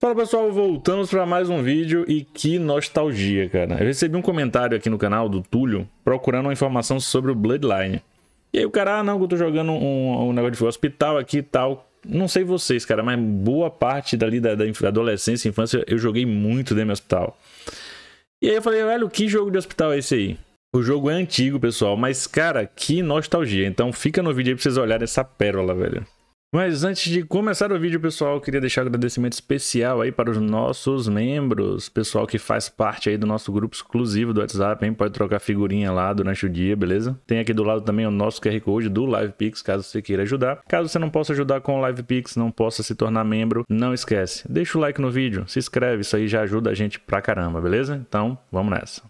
Fala pessoal, voltamos para mais um vídeo e que nostalgia, cara. Eu recebi um comentário aqui no canal do Túlio procurando uma informação sobre o Bloodline. E aí o cara, ah não, eu tô jogando um, um negócio de hospital aqui e tal. Não sei vocês, cara, mas boa parte dali da, da adolescência, infância, eu joguei muito Demi Hospital. E aí eu falei, velho, que jogo de hospital é esse aí? O jogo é antigo, pessoal, mas cara, que nostalgia. Então fica no vídeo aí pra vocês olharem essa pérola, velho. Mas antes de começar o vídeo, pessoal, eu queria deixar um agradecimento especial aí para os nossos membros, pessoal que faz parte aí do nosso grupo exclusivo do WhatsApp, hein? Pode trocar figurinha lá durante o dia, beleza? Tem aqui do lado também o nosso QR Code do LivePix, caso você queira ajudar. Caso você não possa ajudar com o LivePix, não possa se tornar membro, não esquece. Deixa o like no vídeo, se inscreve, isso aí já ajuda a gente pra caramba, beleza? Então, vamos nessa.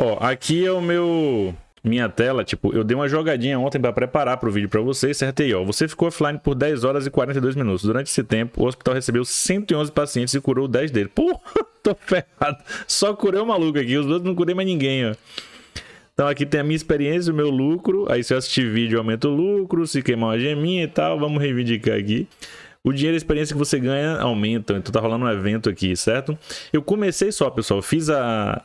Ó, aqui é o meu minha tela, tipo, eu dei uma jogadinha ontem para preparar para o vídeo para vocês, acertei, ó. Você ficou offline por 10 horas e 42 minutos. Durante esse tempo, o hospital recebeu 111 pacientes e curou 10 deles. Porra, tô ferrado. Só curei o maluco aqui, os outros não curei mais ninguém, ó. Então aqui tem a minha experiência, o meu lucro. Aí se eu assistir vídeo, aumenta o lucro. Se queimar uma geminha e tal, vamos reivindicar aqui. O dinheiro e a experiência que você ganha aumentam. Então tá rolando um evento aqui, certo? Eu comecei só, pessoal. Fiz a.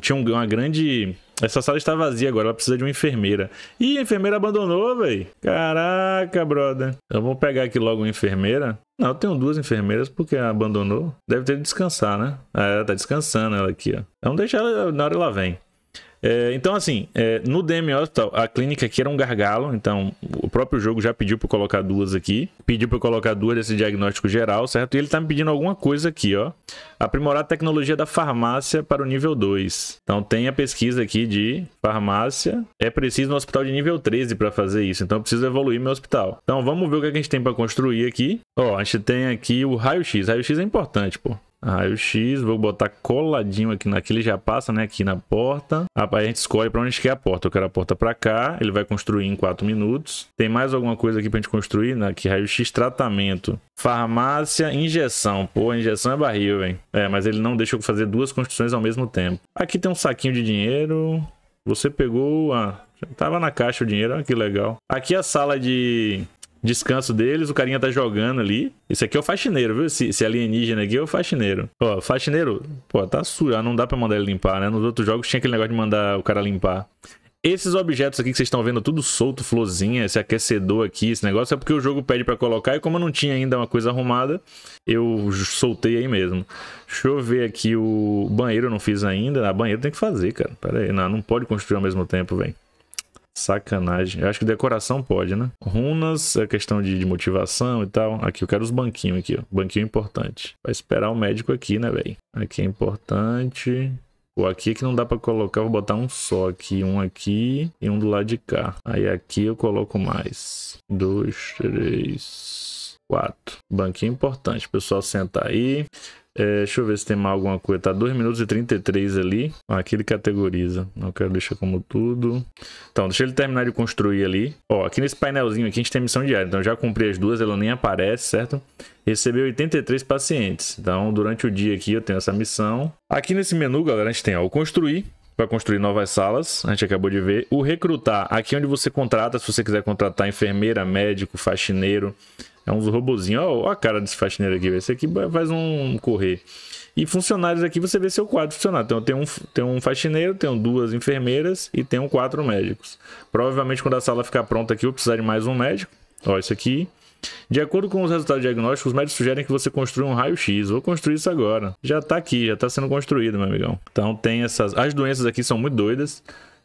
tinha uma grande essa sala está vazia agora, ela precisa de uma enfermeira. Ih, a enfermeira abandonou, velho. Caraca, brother. Eu vamos pegar aqui logo uma enfermeira. Não, eu tenho duas enfermeiras porque abandonou. Deve ter de descansar, né? Ah, ela tá descansando ela aqui, ó. Vamos deixar ela, na hora ela vem. É, então, assim, é, no DM Hospital, a clínica aqui era um gargalo, então o próprio jogo já pediu para colocar duas aqui. Pediu para colocar duas desse diagnóstico geral, certo? E ele tá me pedindo alguma coisa aqui, ó. Aprimorar a tecnologia da farmácia para o nível 2. Então tem a pesquisa aqui de farmácia. É preciso um hospital de nível 13 para fazer isso, então eu preciso evoluir meu hospital. Então vamos ver o que é a gente tem para construir aqui. Ó, a gente tem aqui o raio-x. Raio-x é importante, pô. Raio-X, vou botar coladinho aqui naquele, já passa, né, aqui na porta. Aí a gente escolhe para onde quer a porta. Eu quero a porta para cá, ele vai construir em 4 minutos. Tem mais alguma coisa aqui pra gente construir? Né? Aqui, raio-X, tratamento. Farmácia, injeção. Pô, injeção é barril, hein. É, mas ele não deixa eu fazer duas construções ao mesmo tempo. Aqui tem um saquinho de dinheiro. Você pegou a... Ah, já tava na caixa o dinheiro, olha ah, que legal. Aqui a sala de descanso deles, o carinha tá jogando ali. Esse aqui é o faxineiro, viu? Esse, esse alienígena aqui é o faxineiro. Ó, faxineiro, pô, tá sujo. Ah, não dá pra mandar ele limpar, né? Nos outros jogos tinha aquele negócio de mandar o cara limpar. Esses objetos aqui que vocês estão vendo tudo solto, florzinha, esse aquecedor aqui, esse negócio, é porque o jogo pede para colocar e como eu não tinha ainda uma coisa arrumada, eu soltei aí mesmo. Deixa eu ver aqui o banheiro eu não fiz ainda. Ah, banheiro tem que fazer, cara. Pera aí, não, não pode construir ao mesmo tempo, velho. Sacanagem. Eu acho que decoração pode, né? Runas, a é questão de, de, motivação e tal. Aqui eu quero os banquinhos aqui, ó. Banquinho importante. Vai esperar o médico aqui, né, velho? Aqui é importante. O aqui é que não dá pra colocar, vou botar um só aqui, um aqui e um do lado de cá. Aí aqui eu coloco mais. Dois, três, quatro. Banquinho importante, pessoal sentar aí. É, deixa eu ver se tem mais alguma coisa. Tá 2 minutos e 33 ali. aqui ele categoriza. Não quero deixar como tudo. Então, deixa ele terminar de construir ali. Ó, aqui nesse painelzinho aqui a gente tem missão diária. Então, já cumpri as duas, ela nem aparece, certo? Recebeu 83 pacientes. Então, durante o dia aqui eu tenho essa missão. Aqui nesse menu, galera, a gente tem ó, o construir para construir novas salas, a gente acabou de ver. O recrutar, aqui é onde você contrata, se você quiser contratar enfermeira, médico, faxineiro, é uns robozinhos. Ó, a cara desse faxineiro aqui, Esse aqui faz um correr. E funcionários aqui, você vê seu quadro funcionar. Então tem um, tem um faxineiro, tem duas enfermeiras e tem quatro médicos. Provavelmente quando a sala ficar pronta aqui, eu precisar de mais um médico. Ó, isso aqui. De acordo com os resultados diagnósticos, os médicos sugerem que você construa um raio-x. Vou construir isso agora. Já tá aqui, já tá sendo construído, meu amigão. Então tem essas... As doenças aqui são muito doidas.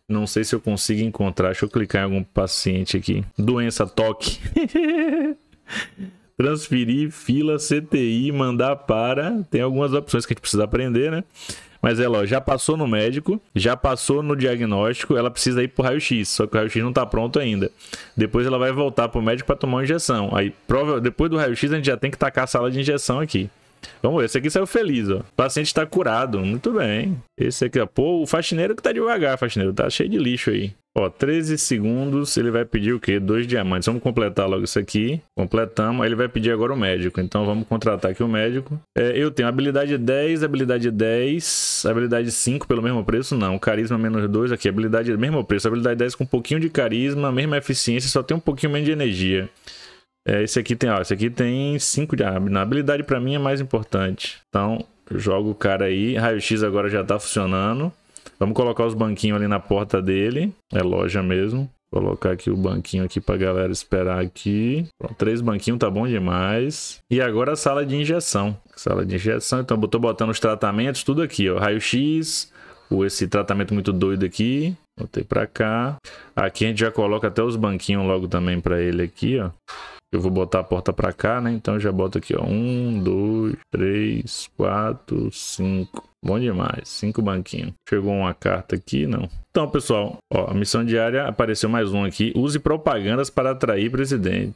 Não sei se eu consigo encontrar. Deixa eu clicar em algum paciente aqui. Doença toque. transferir, fila, CTI, mandar para. Tem algumas opções que a gente precisa aprender, né? Mas ela ó, já passou no médico, já passou no diagnóstico, ela precisa ir pro raio-x, só que o raio-x não está pronto ainda. Depois ela vai voltar pro médico para tomar uma injeção. Aí, prova, depois do raio-x, a gente já tem que tacar a sala de injeção aqui. Vamos ver, esse aqui saiu feliz, ó. O paciente tá curado. Muito bem. Esse aqui, ó. Pô, o faxineiro que tá devagar, faxineiro. Tá cheio de lixo aí. Ó, 13 segundos, ele vai pedir o quê? Dois diamantes. Vamos completar logo isso aqui. Completamos. Aí ele vai pedir agora o médico. Então vamos contratar aqui o médico. É, eu tenho habilidade 10, habilidade 10, habilidade 5 pelo mesmo preço? Não. Carisma menos 2 aqui. Habilidade mesmo preço. Habilidade 10 com um pouquinho de carisma, mesma eficiência, só tem um pouquinho menos de energia. É, esse aqui tem, ó, esse aqui tem 5 de habilidade. A habilidade pra mim é mais importante. Então, joga jogo o cara aí. Raio-X agora já tá funcionando. Vamos colocar os banquinhos ali na porta dele. É loja mesmo. Vou colocar aqui o banquinho aqui pra galera esperar aqui. Pronto, três banquinhos tá bom demais. E agora a sala de injeção. Sala de injeção, então eu tô botando os tratamentos, tudo aqui, ó. Raio-X, esse tratamento muito doido aqui. Botei pra cá. Aqui a gente já coloca até os banquinhos logo também pra ele aqui, ó. Eu vou botar a porta para cá, né? Então já boto aqui, ó. Um, dois, três, quatro, cinco. Bom demais, cinco banquinhos. Chegou uma carta aqui, não. Então, pessoal, ó, a missão diária apareceu mais um aqui. Use propagandas para atrair presidente.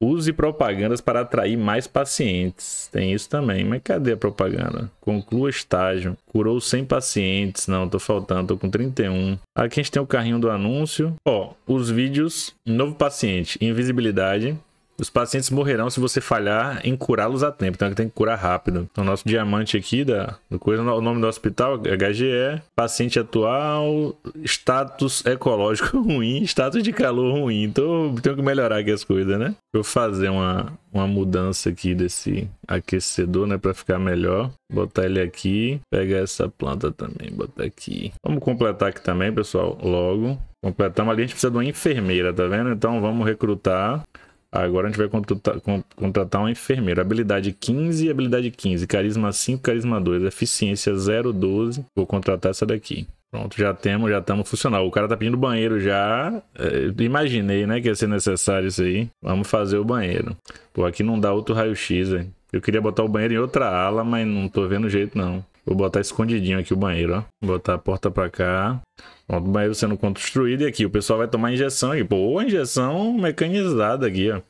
Use propagandas para atrair mais pacientes. Tem isso também, mas cadê a propaganda? Conclua estágio. Curou 100 pacientes. Não, tô faltando, tô com 31. Aqui a gente tem o carrinho do anúncio. Ó, os vídeos, novo paciente, invisibilidade, os pacientes morrerão se você falhar em curá-los a tempo. Então tem que curar rápido. Então, nosso diamante aqui da do coisa, o nome do hospital, é HGE, paciente atual, status ecológico ruim, status de calor ruim. Então tenho que melhorar aqui as coisas, né? Vou fazer uma, uma mudança aqui desse aquecedor, né? Pra ficar melhor. Botar ele aqui. Pegar essa planta também, botar aqui. Vamos completar aqui também, pessoal, logo. Completamos ali, a gente precisa de uma enfermeira, tá vendo? Então vamos recrutar. Agora a gente vai contratar, uma enfermeira. Habilidade 15, habilidade 15. Carisma 5, carisma 2. Eficiência 0, 12. Vou contratar essa daqui. Pronto, já temos, já estamos funcional. O cara tá pedindo banheiro já. Eu é, imaginei, né, que ia ser necessário isso aí. Vamos fazer o banheiro. Pô, aqui não dá outro raio-x, hein? Eu queria botar o banheiro em outra ala, mas não tô vendo jeito, não. Vou botar escondidinho aqui o banheiro, ó. botar a porta pra cá. Pronto, o banheiro sendo construído. E aqui, o pessoal vai tomar injeção aqui. Pô, injeção mecanizada aqui, ó.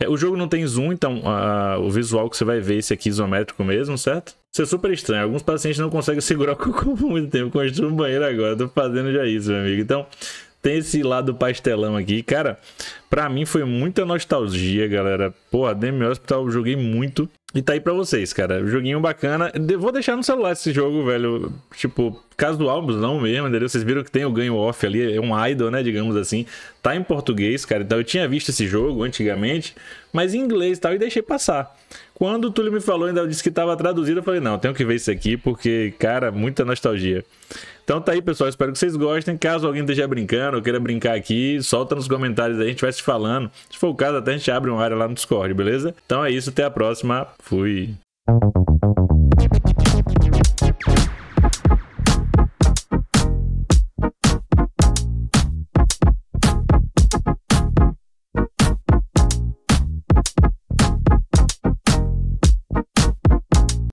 É, o jogo não tem zoom, então a, o visual que você vai ver, esse aqui isométrico mesmo, certo? Isso é super estranho. Alguns pacientes não conseguem segurar o cocô por muito tempo. Construo um banheiro agora. Tô fazendo já isso, meu amigo. Então, tem esse lado pastelão aqui. Cara, pra mim foi muita nostalgia, galera. Porra, Demi Hospital eu joguei muito. E tá aí pra vocês, cara. Joguinho bacana. De vou deixar no celular esse jogo, velho. Tipo, caso do álbum não mesmo, entendeu? Vocês viram que tem o ganho off ali, é um idol, né, digamos assim. Tá em português, cara, então eu tinha visto esse jogo antigamente, mas em inglês e tal, e deixei passar. Quando o Túlio me falou, ainda disse que estava traduzido, eu falei, não, tenho que ver isso aqui, porque, cara, muita nostalgia. Então tá aí, pessoal, espero que vocês gostem. Caso alguém esteja brincando ou queira brincar aqui, solta nos comentários aí, a gente vai se falando. Se for o caso, até a gente abre uma área lá no Discord, beleza? Então é isso, até a próxima, fui!